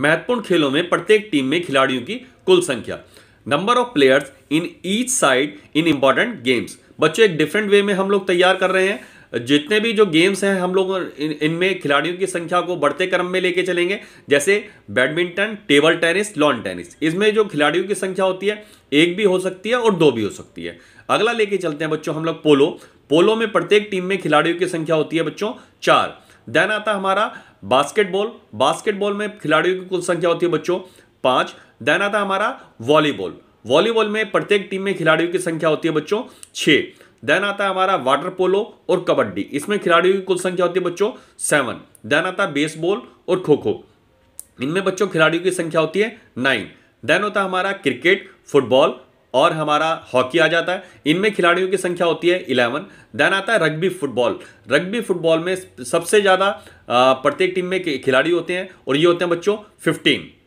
महत्वपूर्ण खेलों में प्रत्येक टीम में खिलाड़ियों की कुल संख्या number of players in each side in important games बच्चों एक डिफरेंट वे में हम लोग तैयार कर रहे हैं जितने भी जो गेम्स हैं हम लोग इनमें इन खिलाड़ियों की संख्या को बढ़ते क्रम में लेके चलेंगे जैसे badminton table tennis lawn tennis इसमें जो खिलाड़ियों की संख्या होती है एक भी हो सकती है और दो भी हो सकती है अगला लेके चलते हैं बच्चों हम लोग पोलो पोलो में प्रत्येक टीम में खिलाड़ियों की संख्या होती है बच्चों चार देन आता हमारा बास्केटबॉल बास्केटबॉल में खिलाड़ियों की कुल संख्या होती है बच्चों पाँच देन आता हमारा वॉलीबॉल वॉलीबॉल में प्रत्येक टीम में खिलाड़ियों की संख्या होती है बच्चों छः देन आता है हमारा वाटर पोलो और कबड्डी इसमें खिलाड़ियों की कुल संख्या होती है बच्चों सेवन देन आता है बेसबॉल और खो खो इनमें बच्चों खिलाड़ियों की संख्या होती है नाइन देन होता है हमारा क्रिकेट फुटबॉल और हमारा हॉकी आ जाता है इनमें खिलाड़ियों की संख्या होती है इलेवन देन आता है रग्बी फुटबॉल रग्बी फुटबॉल में सबसे ज़्यादा प्रत्येक टीम में खिलाड़ी होते हैं और ये होते हैं बच्चों फिफ्टीन